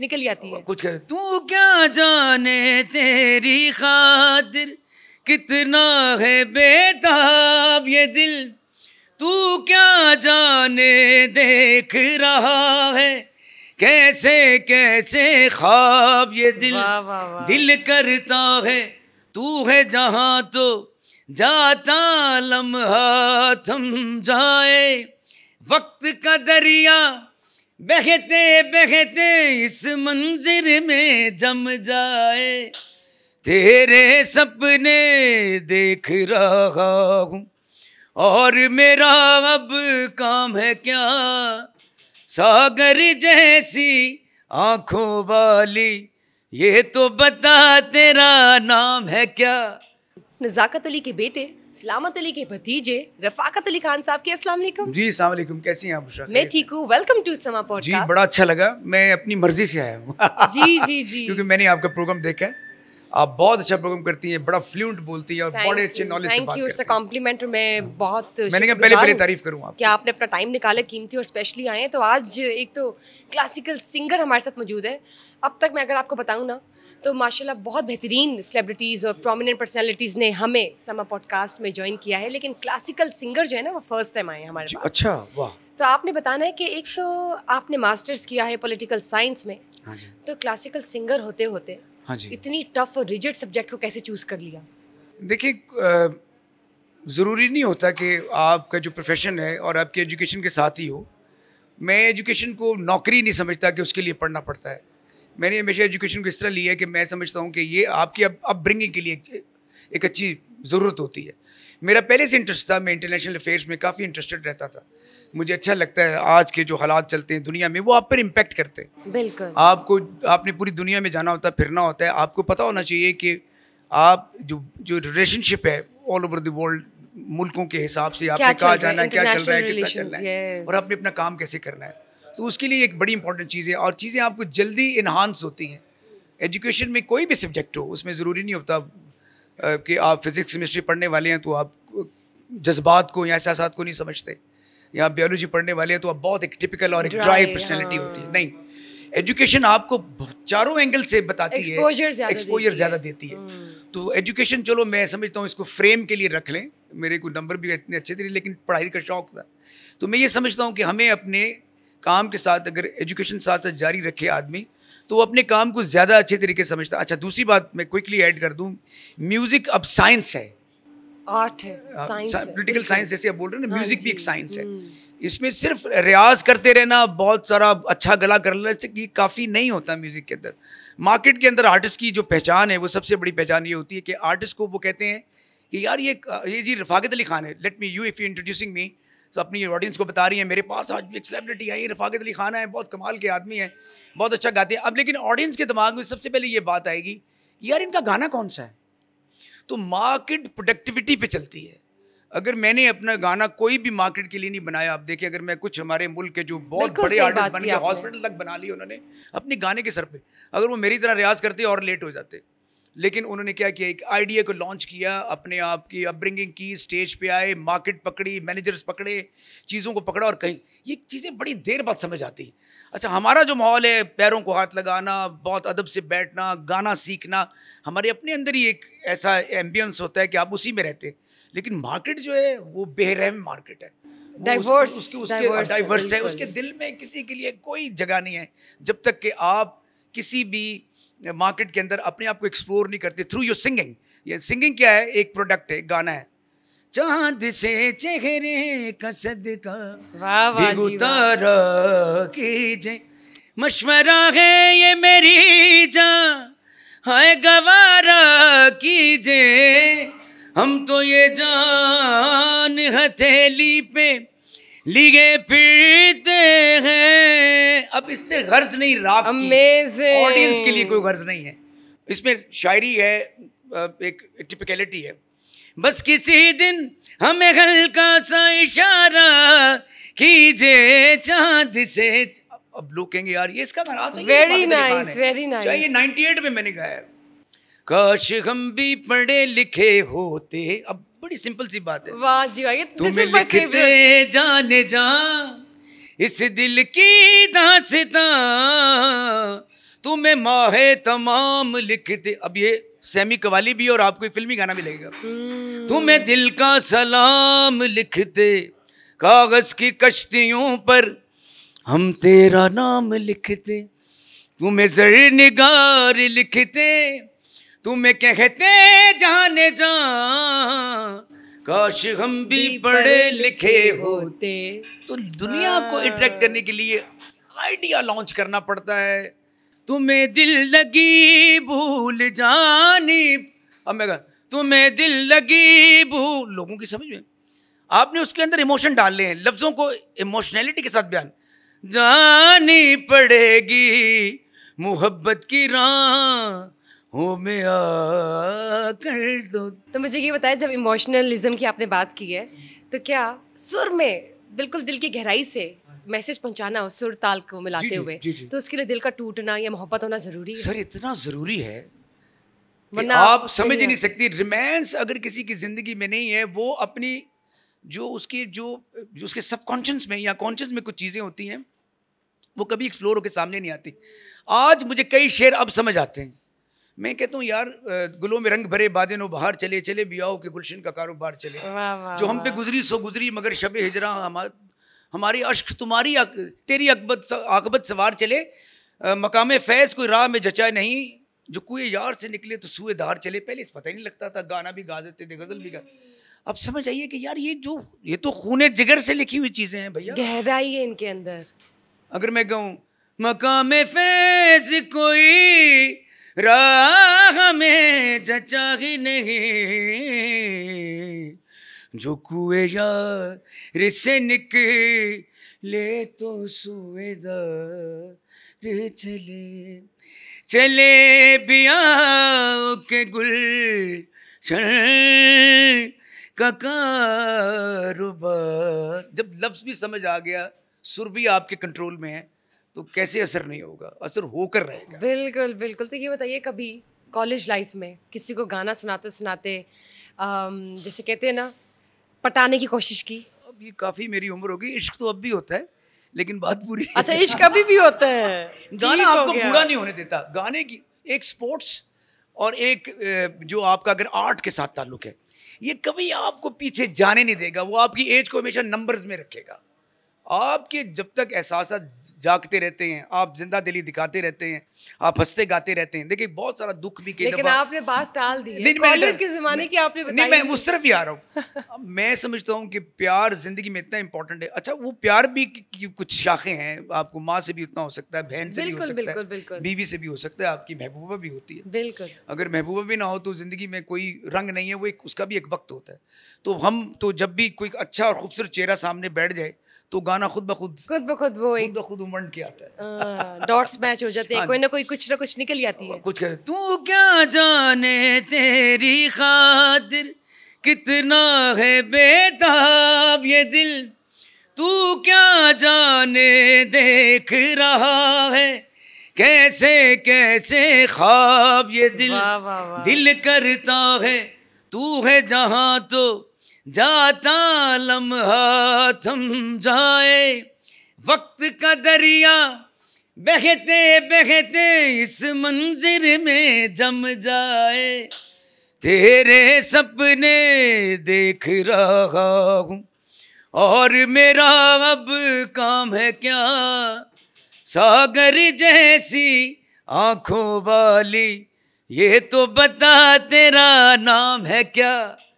निकल जाती है कुछ कह तू क्या जाने तेरी खातिर कितना है बेताब ये दिल तू क्या जाने देख रहा है कैसे कैसे ख्वाब ये दिल वा, वा, वा। दिल करता है तू है जहाँ तो जाता लम्हा थम जाए वक्त का दरिया बहते बहते इस मंजिर में जम जाए तेरे सपने देख रहा हूँ और मेरा अब काम है क्या सागर जैसी आंखों वाली ये तो बता तेरा नाम है क्या नज़ाकत अली के बेटे सलामत अली के भतीजे रफाकत अली खान साहब के असला जी सलाम कैसे हैं आप मैं ठीक हूँ वेलकम टू समा जी बड़ा अच्छा लगा मैं अपनी मर्जी से आया हूँ जी जी जी क्योंकि मैंने आपका प्रोग्राम देखा है आप बहुत अच्छा प्रोग्राम करती हैं बड़ा फ्लूंट बोलती हैं और बड़े अच्छे नॉलेज से बात करती कॉम्प्लीमेंट मैं हाँ। बहुत मैंने कहा पहले पहले तारीफ करूं आप क्या आपने अपना टाइम निकाला कीमती और स्पेशली आए तो आज एक तो क्लासिकल सिंगर हमारे साथ मौजूद है अब तक मैं अगर आपको बताऊँ ना तो माशा बहुत बेहतरीन सेलिब्रिटीज़ और प्रोमिनेंट पर्सनैलिटीज ने हमें समा पॉडकास्ट में ज्वाइन किया है लेकिन क्लासिकल सिंगर जो है ना वो फर्स्ट टाइम आए हमारे पास अच्छा वाह तो आपने बताना है कि एक तो आपने मास्टर्स किया है पॉलिटिकल साइंस में हाँ तो क्लासिकल सिंगर होते होते हाँ जी इतनी टफ और रिजिड सब्जेक्ट को कैसे चूज़ कर लिया देखिए ज़रूरी नहीं होता कि आपका जो प्रोफेशन है और आपके एजुकेशन के साथ ही हो मैं एजुकेशन को नौकरी नहीं समझता कि उसके लिए पढ़ना पड़ता है मैंने हमेशा एजुकेशन को इस तरह लिया है कि मैं समझता हूँ कि ये आपकी अब अपब्रिंगिंग के लिए एक अच्छी ज़रूरत होती है मेरा पहले से इंटरेस्ट था मैं इंटरनेशनल अफेयर्स में काफ़ी इंटरेस्टेड रहता था मुझे अच्छा लगता है आज के जो हालात चलते हैं दुनिया में वो आप पर इम्पेक्ट करते हैं बिल्कुल आपको आपने पूरी दुनिया में जाना होता है फिरना होता है आपको पता होना चाहिए कि आप जो जो रिलेशनशिप है ऑल ओवर द वर्ल्ड मुल्कों के हिसाब से आपने कहा जाना है क्या चल रहा है किसका चल रहा है और आपने अपना काम कैसे करना है तो उसके लिए एक बड़ी इंपॉर्टेंट चीज़ है और चीज़ें आपको जल्दी इन्हांस होती हैं एजुकेशन में कोई भी सब्जेक्ट हो उसमें ज़रूरी नहीं होता कि आप फिज़िक्स केमिस्ट्री पढ़ने वाले हैं तो आप जज्बात को या एहसास को नहीं समझते या बायोलॉजी पढ़ने वाले हैं तो आप बहुत एक टिपिकल और एक ड्राई हाँ। पर्सनैलिटी होती है नहीं एजुकेशन आपको चारों एंगल से बताती है एक्सपोजर ज़्यादा देती है हम्म। तो एजुकेशन चलो मैं समझता हूँ इसको फ्रेम के लिए रख लें मेरे को नंबर भी इतने अच्छे थे लेकिन पढ़ाई का शौक था तो मैं ये समझता हूँ कि हमें अपने काम के साथ अगर एजुकेशन साथ साथ जारी रखे आदमी तो वो अपने काम को ज़्यादा अच्छे तरीके से समझता अच्छा दूसरी बात मैं क्विकली ऐड कर दूँ म्यूज़िक अब साइंस है आर्ट है पोलिटिकल साइंस जैसे आप बोल रहे हैं ना म्यूज़िक हाँ भी एक साइंस है हम्म। इसमें सिर्फ रियाज करते रहना बहुत सारा अच्छा गला कर लेना कि काफ़ी नहीं होता म्यूज़िक के अंदर मार्केट के अंदर आर्टिस्ट की जो पहचान है वो सबसे बड़ी पहचान ये होती है कि आर्टिस्ट को वो कहते हैं कि यार ये ये जी रफाकत अली खान है let me you if you introducing me तो अपनी ऑडियंस को बता रही हैं मेरे पास आज एक सेलिब्रिटी आई रफाकत अली खाना है बहुत कमाल के आदमी हैं बहुत अच्छा गाते हैं अब लेकिन ऑडियंस के दिमाग में सबसे पहले ये बात आएगी यार इनका गाना कौन सा है तो मार्केट प्रोडक्टिविटी पे चलती है अगर मैंने अपना गाना कोई भी मार्केट के लिए नहीं बनाया आप देखिए अगर मैं कुछ हमारे मुल्क के जो बहुत बड़े आर्टिस्ट बन गए हॉस्पिटल तक बना लिए उन्होंने अपने गाने के सर पे अगर वो मेरी तरह रियाज करते और लेट हो जाते लेकिन उन्होंने क्या किया एक आइडिया को लॉन्च किया अपने आप की अपब्रिंगिंग की स्टेज पे आए मार्केट पकड़ी मैनेजर्स पकड़े चीज़ों को पकड़ा और कहीं ये चीज़ें बड़ी देर बाद समझ आती हैं अच्छा हमारा जो माहौल है पैरों को हाथ लगाना बहुत अदब से बैठना गाना सीखना हमारे अपने अंदर ही एक ऐसा एम्बियंस होता है कि आप उसी में रहते हैं लेकिन मार्केट जो है वो बेरहम मार्केट है डाइवर्स उसके उसके डाइवर्स है उसके दिल में किसी के लिए कोई जगह नहीं है जब तक कि आप किसी भी मार्केट के अंदर अपने आप को एक्सप्लोर नहीं करते थ्रू योर सिंगिंग ये सिंगिंग क्या है एक प्रोडक्ट है गाना है चांद से चेहरे कसद का सदका भिगुतारा कीजे मशवरा है ये मेरी जान हाय गवारा कीजे हम तो ये जान हथेली पे लिए फिरते हैं अब इससे गर्ज नहीं रात ऑडियंस के लिए कोई गर्ज नहीं है इसमें शायरी है एक टिपिकलिटी है बस किसी दिन हमें हल्का सा इशारा कीजिए चांद से अब लोग कहेंगे यार ये इसका गाना चाहिए वेरी नाइस वेरी नाइस चाहिए 98 में मैंने गाया काश हम भी पढ़े लिखे होते अब बड़ी सिंपल सी बात है वाह जी वाह ये तो तुम्हें लिखते जाने जान इस दिल की दासता तुम्हें माहे तमाम लिखते अब ये सेमी कवाली भी और आपको फिल्मी गाना भी लगेगा हम्म। तुम्हें दिल का सलाम लिखते कागज की कश्तियों पर हम तेरा नाम लिखते तुम्हें जर निगार लिखते तुम्हें कहते जाने जा काश हम भी पढ़े लिखे होते तो दुनिया को अट्रैक्ट हाँ। करने के लिए आइडिया लॉन्च करना पड़ता है तुम्हें दिल लगी भूल जानी अब मैं कहा तुम्हें दिल लगी भूल लोगों की समझ में आपने उसके अंदर इमोशन डाले हैं लफ्ज़ों को इमोशनैलिटी के साथ बयान जानी पड़ेगी मोहब्बत की राह कर दो तो मुझे ये बताया जब इमोशनलिज्म की आपने बात की है तो क्या सुर में बिल्कुल दिल की गहराई से मैसेज पहुंचाना उस सुर ताल को मिलाते हुए जी, जी, तो उसके लिए दिल का टूटना या मोहब्बत होना जरूरी है सर इतना जरूरी है वरना आप समझ नहीं, नहीं सकती रिमांस अगर किसी की ज़िंदगी में नहीं है वो अपनी जो उसकी जो, जो उसके सबकॉन्शियस में या कॉन्शियस में कुछ चीज़ें होती हैं वो कभी एक्सप्लोर होकर सामने नहीं आती आज मुझे कई शेर अब समझ आते हैं मैं कहता हूँ यार गुलों में रंग भरे नो बाहर चले चले बियाओ के गुलशन का कारोबार चले वा, वा, जो हम पे गुजरी सो गुजरी मगर शब हिजरा हमारी अश्क तुम्हारी आक, तेरी अकबत आकबत सवार चले मकाम फैज़ कोई राह में जचा नहीं जो कुए यार से निकले तो सूए धार चले पहले इस पता ही नहीं लगता था गाना भी गा देते थे गज़ल भी गा हम्म। अब समझ आइए कि यार ये जो ये तो खून जिगर से लिखी हुई चीज़ें हैं भैया गहराई है इनके अंदर अगर मैं कहूँ मकाम फैज़ कोई राह में जचा ही नहीं जो कुए यार से निकले तो सुएदार चले चले बिया के गुल कारोबार जब लफ्ज़ भी समझ आ गया सुर भी आपके कंट्रोल में है तो कैसे असर नहीं होगा असर होकर रहेगा बिल्कुल बिल्कुल तो ये बताइए कभी कॉलेज लाइफ में किसी को गाना सुनाते सुनाते जैसे कहते हैं ना पटाने की कोशिश की अब ये काफ़ी मेरी उम्र होगी इश्क तो अब भी होता है लेकिन बात पूरी अच्छा इश्क अभी भी होता है गाना आपको पूरा नहीं होने देता गाने की एक स्पोर्ट्स और एक जो आपका अगर आर्ट के साथ ताल्लुक है ये कभी आपको पीछे जाने नहीं देगा वो आपकी एज को हमेशा नंबर्स में रखेगा आपके जब तक एहसास जागते रहते हैं आप जिंदा दिली दिखाते रहते हैं आप हंसते गाते रहते हैं देखिए बहुत सारा दुख भी लेकिन आपने बात टाल दी नहीं कॉलेज के जमाने की आपने नहीं मैं ही आ रहा हूँ मैं समझता हूँ कि प्यार जिंदगी में इतना इंपॉर्टेंट है अच्छा वो प्यार भी कुछ शाखें हैं आपको माँ से भी उतना हो सकता है बहन से भी हो सकता है बीवी से भी हो सकता है आपकी महबूबा भी होती है बिल्कुल अगर महबूबा भी ना हो तो ज़िंदगी में कोई रंग नहीं है वो एक उसका भी एक वक्त होता है तो हम तो जब भी कोई अच्छा और खूबसूरत चेहरा सामने बैठ जाए तो गाना खुद ब खुद खुद ब खुद वो खुद ब खुद उमड़ के आता है हाँ, डॉट्स मैच हो जाते हैं हाँ कोई ना कोई कुछ ना कुछ निकल जाती है कुछ कहते तू क्या जाने तेरी खातिर कितना है बेताब ये दिल तू क्या जाने देख रहा है कैसे कैसे ख्वाब ये दिल वा, वा, वा। दिल करता है तू है जहां तो जाता लम्हा थम जाए वक्त का दरिया बहते बहते इस मंजिर में जम जाए तेरे सपने देख रहा हूँ और मेरा अब काम है क्या सागर जैसी आंखों वाली ये तो बता तेरा नाम है क्या